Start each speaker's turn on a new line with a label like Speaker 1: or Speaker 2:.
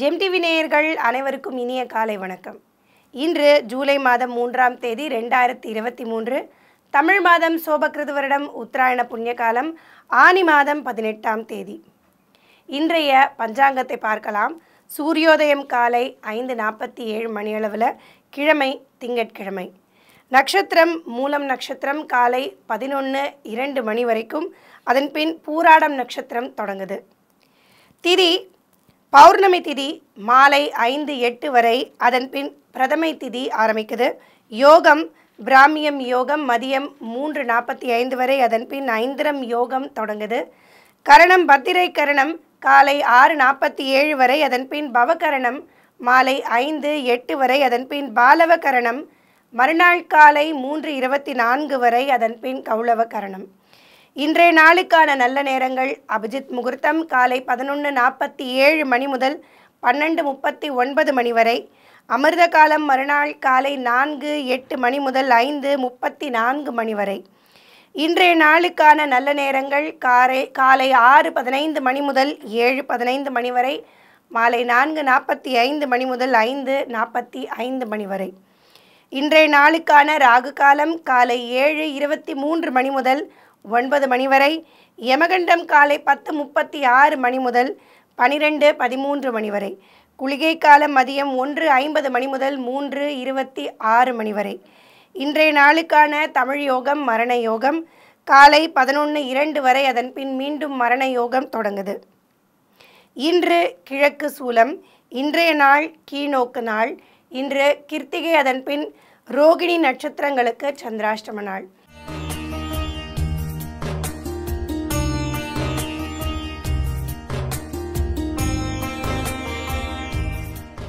Speaker 1: Gem TV நேயர்கள் அனைவருக்கும் இனிய காலை வணக்கம் இன்று ஜூலை மாதம் மூன்றாம் தேதி ரெண்டாயிரத்தி இருபத்தி மூன்று தமிழ் மாதம் சோபகிருது வருடம் உத்தராயண புண்ணிய காலம் ஆனி மாதம் பதினெட்டாம் தேதி இன்றைய பஞ்சாங்கத்தை பார்க்கலாம் சூரியோதயம் காலை ஐந்து நாற்பத்தி ஏழு மணியளவில் கிழமை திங்கட்கிழமை நட்சத்திரம் மூலம் நட்சத்திரம் காலை பதினொன்று இரண்டு மணி வரைக்கும் அதன்பின் பூராடம் நட்சத்திரம் தொடங்குது திதி பௌர்ணமி திதி மாலை ஐந்து எட்டு வரை அதன் பின் பிரதமை திதி ஆரம்பிக்குது யோகம் பிராமியம் யோகம் மதியம் மூன்று நாற்பத்தி ஐந்து வரை அதன் பின் ஐந்திரம் யோகம் தொடங்குது கரணம் பத்திரை கரணம் காலை ஆறு நாற்பத்தி ஏழு வரை அதன் பின் பவகரணம் மாலை ஐந்து எட்டு வரை அதன் பின் பாலவ கரணம் மறுநாள் காலை மூன்று இருபத்தி நான்கு வரை அதன் பின் கௌளவ கரணம் இன்றைய நாளுக்கான நல்ல நேரங்கள் அபிஜித் முகூர்த்தம் காலை பதினொன்று நாற்பத்தி ஏழு மணி முதல் பன்னெண்டு முப்பத்தி ஒன்பது மணி வரை அமிர்த காலம் மறுநாள் காலை நான்கு எட்டு மணி முதல் ஐந்து முப்பத்தி நான்கு மணி வரை இன்றைய நாளுக்கான நல்ல நேரங்கள் காரை காலை ஆறு பதினைந்து மணி முதல் ஏழு பதினைந்து மணி வரை மாலை நான்கு நாற்பத்தி ஐந்து மணி முதல் ஐந்து நாற்பத்தி ஐந்து மணி வரை இன்றைய நாளுக்கான ராகு காலம் காலை ஏழு இருபத்தி மூன்று மணி முதல் ஒன்பது மணி வரை யமகண்டம் காலை பத்து முப்பத்தி ஆறு மணி முதல் பனிரெண்டு பதிமூன்று மணி வரை குளிகை காலம் மதியம் ஒன்று ஐம்பது மணி முதல் மூன்று இருபத்தி ஆறு மணி வரை இன்றைய நாளுக்கான தமிழ் யோகம் மரண யோகம் காலை பதினொன்று இரண்டு வரை அதன் பின் மீண்டும் மரண யோகம் தொடங்குது இன்று கிழக்கு சூலம் இன்றைய நாள் கீழ்நோக்கு நாள் இன்று கிருத்திகை பின் ரோகிணி நட்சத்திரங்களுக்கு சந்திராஷ்டம நாள்